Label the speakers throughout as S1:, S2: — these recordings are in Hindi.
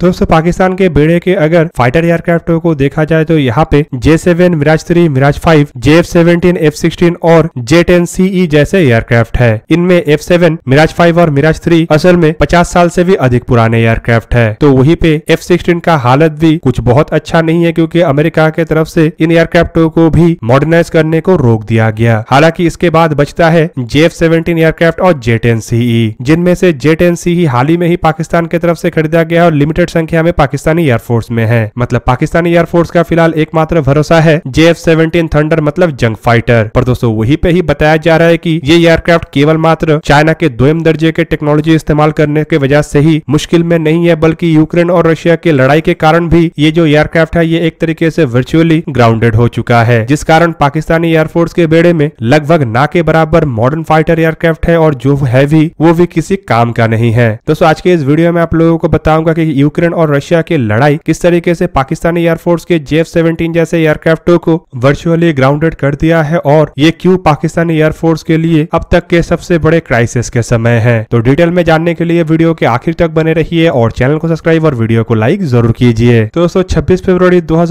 S1: दोस्तों पाकिस्तान के बेड़े के अगर फाइटर एयरक्राफ्टों को देखा जाए तो यहाँ पे J seven Mirage three Mirage five J F seventeen F sixteen और जे टेन सीई जैसे एयरक्राफ्ट है इनमें एफ सेवन मिराज फाइव और मिराज थ्री असल में पचास साल से भी अधिक पुराने एयरक्राफ्ट है तो वही पे एफ सिक्सटीन का हालत भी कुछ बहुत अच्छा नहीं है क्यूँकी अमेरिका के तरफ से इन एयरक्राफ्टों को भी मॉडर्नाइज करने को रोक दिया गया हालांकि इसके बाद बचता है जे एफ सेवेंटीन एयरक्राफ्ट और जे टेन सीई जिनमें से जे टेन सीई हाल ही में ही पाकिस्तान के तरफ से खरीदा गया और लिमिटेड रेड संख्या में पाकिस्तानी एयरफोर्स में है मतलब पाकिस्तानी एयरफोर्स का फिलहाल एकमात्र भरोसा है जे एफ सेवेंटीन थंडर मतलब जंग फाइटर पर दोस्तों वही पे ही बताया जा रहा है की ये एयरक्राफ्ट केवल मात्र चाइना के दोम दर्जे के टेक्नोलॉजी इस्तेमाल करने की वजह से ही मुश्किल में नहीं है बल्कि यूक्रेन और रशिया के लड़ाई के कारण भी ये जो एयरक्राफ्ट है ये एक तरीके से वर्चुअली ग्राउंडेड हो चुका है जिस कारण पाकिस्तानी एयरफोर्स के बेड़े में लगभग ना के बराबर मॉडर्न फाइटर एयरक्राफ्ट है और जो है भी वो भी किसी काम का नहीं है दोस्तों आज के इस वीडियो में आप लोगों को बताऊंगा की यूक्रेन यूक्रेन और रशिया की लड़ाई किस तरीके से पाकिस्तानी एयरफोर्स के जेफ सेवेंटीन जैसे एयरक्राफ्टों को वर्चुअली ग्राउंडेड कर दिया है और ये क्यों पाकिस्तानी एयरफोर्स के लिए अब तक के सबसे बड़े क्राइसिस के समय है तो डिटेल में जानने के लिए वीडियो के आखिर तक बने रही और चैनल को सब्सक्राइब और वीडियो को लाइक जरूर कीजिए तो दोस्तों छब्बीस फरवरी दो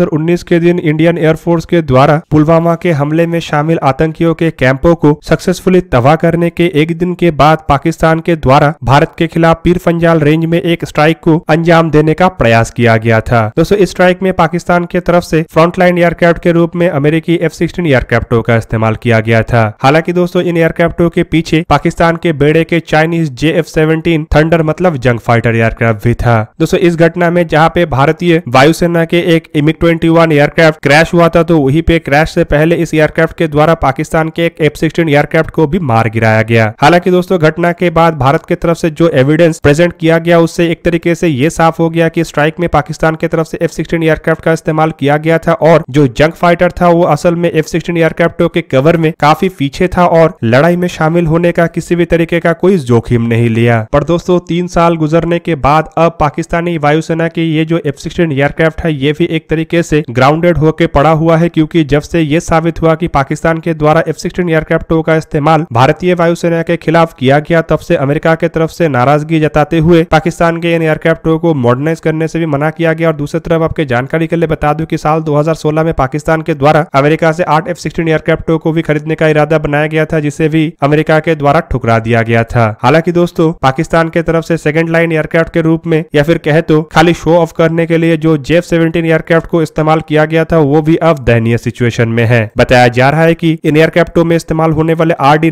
S1: के दिन इंडियन एयरफोर्स के द्वारा पुलवामा के हमले में शामिल आतंकियों के कैंपों को सक्सेसफुली तबाह करने के एक दिन के बाद पाकिस्तान के द्वारा भारत के खिलाफ पीर पंजाल रेंज में एक स्ट्राइक को अंजाम देने का प्रयास किया गया था दोस्तों इस स्ट्राइक में पाकिस्तान के तरफ से फ्रंटलाइन एयरक्राफ्ट के रूप में अमेरिकी एफ सिक्सटीन एयरक्राफ्टों का इस्तेमाल किया गया था हालांकि दोस्तों इन एयरक्राफ्टों के पीछे पाकिस्तान के बेड़े के Chinese J F seventeen thunder मतलब जंग फाइटर एयरक्राफ्ट भी था दोस्तों इस घटना में जहाँ पे भारतीय वायुसेना के एक MiG twenty one aircraft crash हुआ था तो वही पे क्रैश से पहले इस एयरक्राफ्ट के द्वारा पाकिस्तान के एक एफ सिक्सटीन एयरक्राफ्ट को भी मार गिराया गया हालांकि दोस्तों घटना के बाद भारत के तरफ से जो एविडेंस प्रेजेंट किया गया उससे एक तरीके से ये साफ हो हो गया कि स्ट्राइक में पाकिस्तान की तरफ से एफ सिक्सटीन एयरक्राफ्ट का इस्तेमाल किया गया था और जो जंग फाइटर था वो असल में एफ सिक्सटीन एयरक्राफ्टों के कवर में काफी पीछे था और लड़ाई में शामिल होने का किसी भी तरीके का कोई जोखिम नहीं लिया पर दोस्तों तीन साल गुजरने के बाद अब पाकिस्तानी वायुसेना की ये जो एफ सिक्सटीन एयरक्राफ्ट है ये भी एक तरीके से ग्राउंडेड होकर पड़ा हुआ है क्योंकि जब से ये साबित हुआ कि पाकिस्तान के द्वारा एफ सिक्सटीन एयरक्राफ्टों का इस्तेमाल भारतीय वायुसेना के खिलाफ किया गया तब से अमेरिका के तरफ से नाराजगी जताते हुए पाकिस्तान के इन एयरक्राफ्टों को मॉडल ऑर्डिनेंस करने से भी मना किया गया और दूसरी तरफ आपके जानकारी के लिए बता दूं कि साल 2016 में पाकिस्तान के द्वारा अमेरिका से आठ एफ सिक्सटीन एयरक्राफ्ट को भी खरीदने का इरादा बनाया गया था जिसे भी अमेरिका के द्वारा ठुकरा दिया गया था हालांकि दोस्तों पाकिस्तान के तरफ से सेकेंड लाइन एयरक्राफ्ट के रूप में या फिर कहे तो खाली शो ऑफ करने के लिए जो जेफ सेवेंटीन एयरक्राफ्ट को इस्तेमाल किया गया था वो भी अब दयनीय सिचुएशन में है बताया जा रहा है की इन एयरक्राफ्टों में इस्तेमाल होने वाले आर डी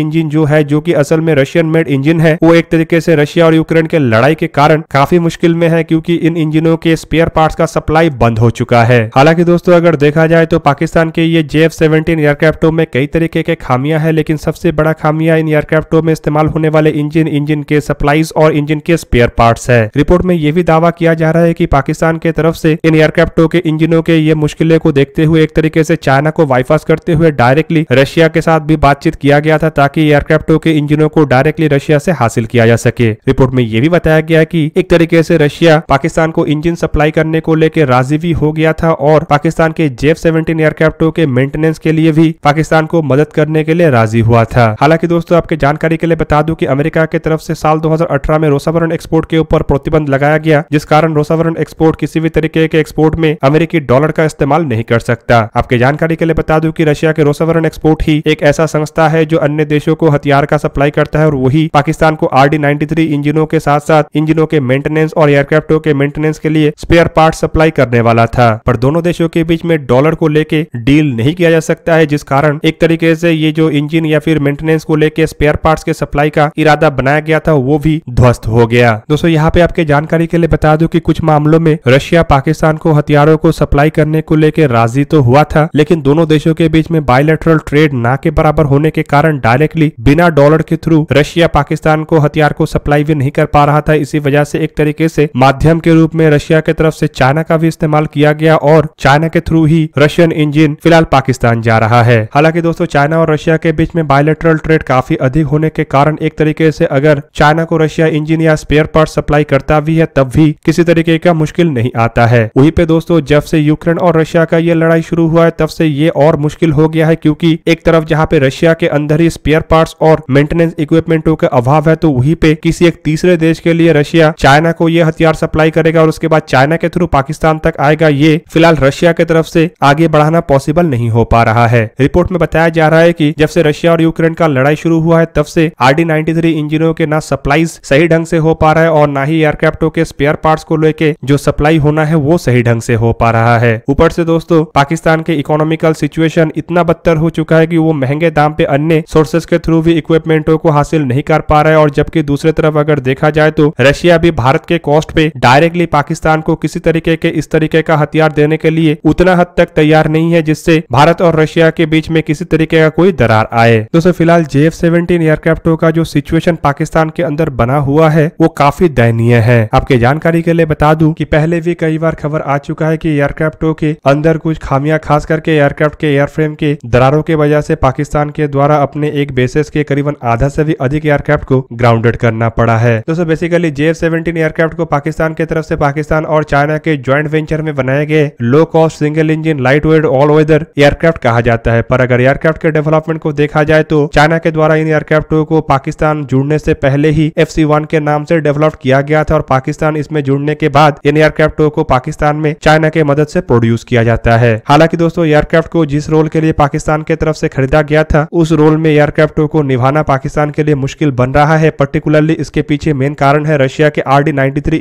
S1: इंजन जो है जो की असल में रशियन मेड इंजन है वो एक तरीके से रशिया और यूक्रेन के लड़ाई के कारण काफी मुश्किल में है क्योंकि इन इंजनों के स्पेयर पार्ट्स का सप्लाई बंद हो चुका है हालांकि दोस्तों अगर देखा जाए तो पाकिस्तान के ये जे एफ सेवेंटीन एयरक्राफ्टों में कई तरीके के खामियां हैं लेकिन सबसे बड़ा खामिया इन एयरक्राफ्टों में इस्तेमाल होने वाले इंजन इंजन के सप्लाईज और इंजन के स्पेयर पार्ट है रिपोर्ट में यह भी दावा किया जा रहा है की पाकिस्तान के तरफ से इन एयरक्राफ्टों के इंजनों के ये मुश्किलें को देखते हुए एक तरीके से चाइना को वाइफास करते हुए डायरेक्टली रशिया के साथ भी बातचीत किया गया था ताकि एयरक्राफ्टों के इंजनों को डायरेक्टली रशिया से हासिल किया जा सके रिपोर्ट में यह भी बताया गया कि एक तरीके से रशिया पाकिस्तान को इंजन सप्लाई करने को लेकर राजी भी हो गया था और पाकिस्तान के जेफ सेवेंटीन एयरक्राफ्टों के मेंटेनेंस के लिए भी पाकिस्तान को मदद करने के लिए राजी हुआ था हालांकि दोस्तों आपके जानकारी के लिए बता दू की अमेरिका के तरफ से साल दो में रोसावरण एक्सपोर्ट के ऊपर प्रतिबंध लगाया गया जिस कारण रोसावरण एक्सपोर्ट किसी भी तरीके के एक्सपोर्ट में अमेरिकी डॉलर का इस्तेमाल नहीं कर सकता आपके जानकारी के लिए बता दू की रशिया के रोसावरण एक्सपोर्ट ही एक ऐसा संस्था है जो अन्य देशों को हथियार का सप्लाई करता है और वही पाकिस्तान को आर डी इंजनों के साथ साथ इंजनों के मेंटेनेंस और और एयरक्राफ्टों के मेंटेनेंस के लिए स्पेयर पार्ट सप्लाई करने वाला था पर दोनों देशों के बीच में डॉलर को लेके डील नहीं किया जा सकता है जिस कारण एक तरीके से ये जो इंजन या फिर मेंटेनेंस को लेके स्पेयर पार्ट्स के सप्लाई का इरादा बनाया गया था वो भी ध्वस्त हो गया दोस्तों यहाँ पे आपके जानकारी के लिए बता दू की कुछ मामलों में रशिया पाकिस्तान को हथियारों को सप्लाई करने को लेकर राजी तो हुआ था लेकिन दोनों देशों के बीच में बायोलेटरल ट्रेड ना के बराबर होने के कारण डायरेक्टली बिना डॉलर के थ्रू रशिया पाकिस्तान को हथियार को सप्लाई भी नहीं कर पा रहा था इसी वजह से एक तरीके से से माध्यम के रूप में रशिया के तरफ से चाइना का भी इस्तेमाल किया गया और चाइना के थ्रू ही रशियन इंजिन फिलहाल पाकिस्तान जा रहा है हालांकि दोस्तों चाइना और रशिया के बीच में बायोलेट्रल ट्रेड काफी अधिक होने के कारण एक तरीके से अगर चाइना को रशिया इंजिन या स्पेयर पार्ट सप्लाई करता भी है तब भी किसी तरीके का मुश्किल नहीं आता है वही पे दोस्तों जब से यूक्रेन और रशिया का ये लड़ाई शुरू हुआ है तब से ये और मुश्किल हो गया है क्योंकि एक तरफ जहाँ पे रशिया के अंदर ही स्पेयर पार्ट्स और मेंटेनेंस इक्विपमेंटों का अभाव है तो वहीं पे किसी एक तीसरे देश के लिए रशिया चाइना को यह हथियार सप्लाई करेगा और उसके बाद चाइना के थ्रू पाकिस्तान तक आएगा ये फिलहाल रशिया की तरफ से आगे बढ़ाना पॉसिबल नहीं हो पा रहा है रिपोर्ट में बताया जा रहा है कि जब से रशिया और यूक्रेन का लड़ाई शुरू हुआ है तब से आर डी इंजिनों के ना सप्लाई सही ढंग से हो पा रहा है और ना ही एयरक्राफ्टों के स्पेयर पार्ट्स को लेके जो सप्लाई होना है वो सही ढंग से हो पा रहा है ऊपर से दोस्तों पाकिस्तान के इकोनॉमिकल सिचुएशन इतना बदतर हो चुका है की वो महंगे दाम पे अन्य सोर्सेस के थ्रू भी इक्विपमेंटों को हासिल नहीं कर पा रहा है और जबकि दूसरी तरफ अगर देखा जाए तो रशिया भी भारत के कॉल कॉस्ट पे डायरेक्टली पाकिस्तान को किसी तरीके के इस तरीके का हथियार देने के लिए उतना हद तक तैयार नहीं है जिससे भारत और रशिया के बीच में किसी तरीके का कोई दरार आए दोस्तों फिलहाल जे एफ सेवेंटीन एयरक्राफ्टों का जो सिचुएशन पाकिस्तान के अंदर बना हुआ है वो काफी दयनीय है आपके जानकारी के लिए बता दूं कि पहले भी कई बार खबर आ चुका है कि एयरक्राफ्टों के अंदर कुछ खामियां खास करके एयरक्राफ्ट के एयरफ्रेम के दरारों के वजह से पाकिस्तान के द्वारा अपने एक बेसिस के करीबन आधा से भी अधिक एयरक्राफ्ट को ग्राउंडेड करना पड़ा है दोस्तों बेसिकली जे एफ एयरक्राफ्ट को पाकिस्तान की तरफ से पाकिस्तान और चाइना के ज्वाइंट वेंचर में बनाए गए low cost single engine light weight all weather aircraft कहा जाता है पर अगर एयरक्राफ्ट के डेवलपमेंट को देखा जाए तो चाइना के द्वारा इन एयरक्राफ्टों को पाकिस्तान जुड़ने से पहले ही एफ के नाम से डेवलप किया गया था और पाकिस्तान इसमें जुड़ने के बाद इन एयरक्राफ्टों को पाकिस्तान में चाइना के मदद से प्रोड्यूस किया जाता है हालांकि दोस्तों एयरक्राफ्ट को जिस रोल के लिए पाकिस्तान के तरफ से खरीदा गया था उस रोल में एयरक्राफ्टों को निभाना पाकिस्तान के लिए मुश्किल बन रहा है पर्टिकुलरली इसके पीछे मेन कारण है रशिया के आर डी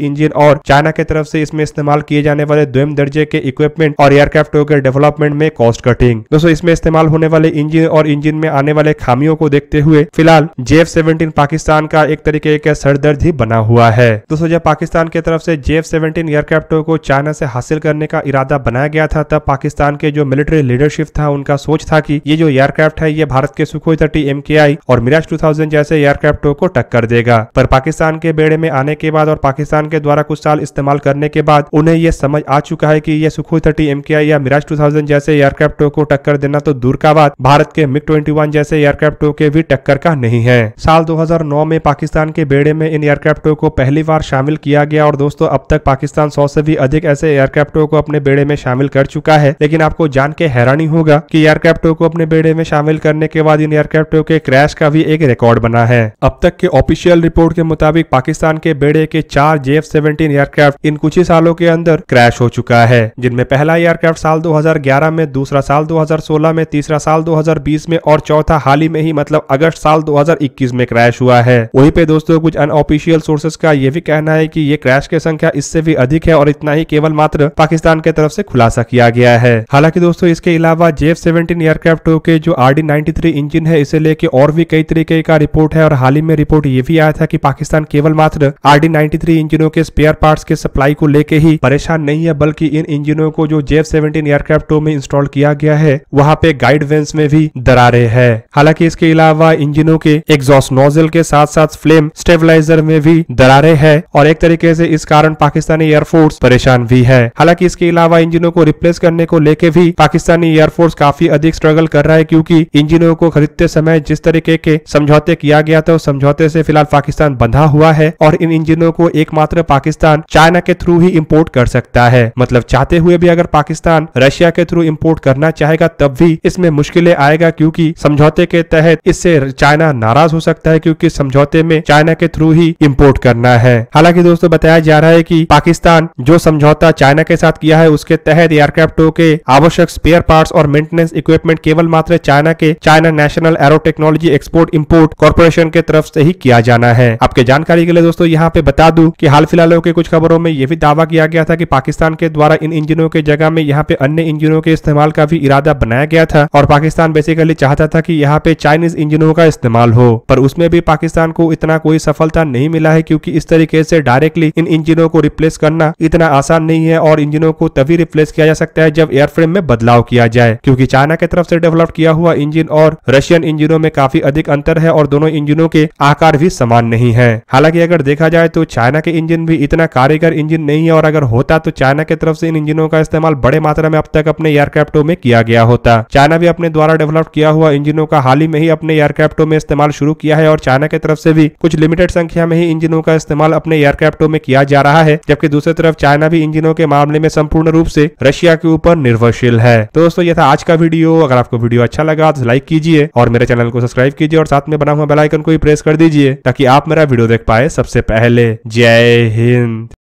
S1: इंजन और चाइना के तरफ से इसमें इस्तेमाल किए जाने वाले द्वयम दर्जे के इक्विपमेंट और एयरक्राफ्ट के डेवलपमेंट में कॉस्ट कटिंग दोस्तों इसमें इस्तेमाल होने वाले इंजन और इंजन में आने वाले खामियों को देखते हुए फिलहाल जेएफ सेवनटीन पाकिस्तान का एक तरीके का सरदर्द ही बना हुआ है दोस्तों जब पाकिस्तान के तरफ से जेएफ सेवेंटीन एयरक्राफ्ट को चाइना से हासिल करने का इरादा बनाया गया था तब पाकिस्तान के जो मिलिट्री लीडरशिप था उनका सोच था की ये जो एयरक्राफ्ट है ये भारत के सुखोई थर्टी एम और मिराज टू जैसे एयरक्राफ्टों को टक्कर देगा पर पाकिस्तान के बेड़े में आने के बाद और पाकिस्तान संगठन के द्वारा कुछ साल इस्तेमाल करने के बाद उन्हें यह समझ आ चुका है कि यह सुखोई थर्टी एम या मिराज टू जैसे एयरक्राफ्टों को टक्कर देना तो दूर का बात भारत के मिग ट्वेंटी जैसे एयरक्राफ्टों के भी टक्कर का नहीं है साल दो में पाकिस्तान के बेड़े में इन एयरक्राफ्टों को पहली बार शामिल किया गया और दोस्तों अब तक पाकिस्तान सौ से भी अधिक ऐसे एयरक्राफ्टों को अपने बेड़े में शामिल कर चुका है लेकिन आपको जान के हैरानी होगा कि एयरक्राफ्टों को अपने बेड़े में शामिल करने के बाद इन एयरक्राफ्टों के क्रैश का भी एक रिकॉर्ड बना है अब तक के ऑफिशियल रिपोर्ट के मुताबिक पाकिस्तान के बेड़े के चार जे एफ सेवेंटीन एयरक्राफ्ट इन कुछ ही सालों के अंदर क्रैश हो चुका है जिनमें पहला एयरक्राफ्ट साल 2011 में दूसरा साल 2016 में तीसरा साल 2020 में और चौथा हाल ही में ही मतलब अगस्त साल 2021 में क्रैश हुआ है वहीं पे दोस्तों कुछ अनऑफिशियल सोर्सेस का ये भी कहना है की ये क्रैश की संख्या इससे भी अधिक है और इतना ही केवल मात्र पाकिस्तान के तरफ ऐसी खुलासा किया गया है हालांकि दोस्तों इसके अलावा एफ सेवेंटीन एयरक्राफ्ट के जो आर डी इंजन है इसे लेके और भी कई तरीके का रिपोर्ट है और हाल ही में रिपोर्ट ये भी आया था की पाकिस्तान केवल मात्र आर डी इंजन इंजनों के स्पेयर पार्ट्स के सप्लाई को लेके ही परेशान नहीं है बल्कि इन इंजनों को जो जेफ सेवेंटीन एयरक्राफ्ट में इंस्टॉल किया गया है वहाँ पे गाइड वेंस में भी दरारे है हालांकि इसके अलावा इंजनों के एग्जॉस्ट नोजल के साथ साथ फ्लेम स्टेबिलाईजर में भी दरारे है और एक तरीके से इस कारण पाकिस्तानी एयरफोर्स परेशान भी है हालांकि इसके अलावा इंजनों को रिप्लेस करने को लेके भी पाकिस्तानी एयरफोर्स काफी अधिक स्ट्रगल कर रहा है क्योंकि इंजनों को खरीदते समय जिस तरीके के समझौते किया गया था उस समझौते से फिलहाल पाकिस्तान बंधा हुआ है और इन इंजनों को एक मात्र पाकिस्तान चाइना के थ्रू ही इम्पोर्ट कर सकता है मतलब चाहते हुए भी अगर पाकिस्तान रशिया के थ्रू इम्पोर्ट करना चाहेगा तब भी इसमें मुश्किलें आएगा क्योंकि समझौते के तहत इससे चाइना नाराज हो सकता है क्योंकि समझौते में चाइना के थ्रू ही इम्पोर्ट करना है हालांकि दोस्तों बताया जा रहा है कि पाकिस्तान जो समझौता चाइना के साथ किया है उसके तहत एयरक्राफ्टों के आवश्यक स्पेयर पार्ट और मेंटेनेंस इक्विपमेंट केवल मात्र चाइना के China National Aero Technology Export Import Corporation के तरफ से ही किया जाना है आपके जानकारी के लिए दोस्तों यहाँ पे बता दूं कि हाल फिलहाल के कुछ खबरों में यह भी दावा किया गया था कि पाकिस्तान के द्वारा इन इंजनों के जगह में यहाँ पे अन्य इंजनों के इस्तेमाल का भी इरादा बनाया गया था और पाकिस्तान बेसिकली चाहता था कि यहाँ पे चाइनीज इंजनों का इस्तेमाल हो पर उसमें भी पाकिस्तान को इतना कोई सफलता नहीं मिला है क्योंकि इस तरीके से डायरेक्टली इन इंजनों को रिप्लेस करना इतना आसान नहीं है और इंजनों को तभी रिप्लेस किया जा सकता है जब एयरफ्रेम में बदलाव किया जाए क्योंकि चाइना की तरफ से डेवलप किया हुआ इंजन और रशियन इंजनों में काफी अधिक अंतर है और दोनों इंजनों के आकार भी समान नहीं है हालांकि अगर देखा जाए तो चाइना के इंजन भी इतना कारीगर इंजन नहीं है और अगर होता तो चाइना की तरफ से इन इंजनों का इस्तेमाल बड़े मात्रा में अब तक अपने एयरक्राफ्टों में किया गया होता चाइना भी अपने द्वारा डेवलप किया हुआ इंजनों का हाल ही में ही अपने एयरक्राफ्टों में इस्तेमाल शुरू किया है और चाइना की तरफ से भी कुछ लिमिटेड संख्या में ही इंजनों का इस्तेमाल अपने एयरक्राफ्टों में किया जा रहा है जबकि दूसरी तरफ चाइना भी इंजनों के मामले में संपूर्ण रूप से रशिया के ऊपर निर्भरशील है तो दोस्तों यह था आज का वीडियो अगर आपको वीडियो अच्छा लगा तो लाइक कीजिए और मेरे चैनल को सब्सक्राइब कीजिए और साथ में बना हुआ बेलाइकन को भी प्रेस कर दीजिए ताकि आप मेरा वीडियो देख पाए सबसे पहले जय hind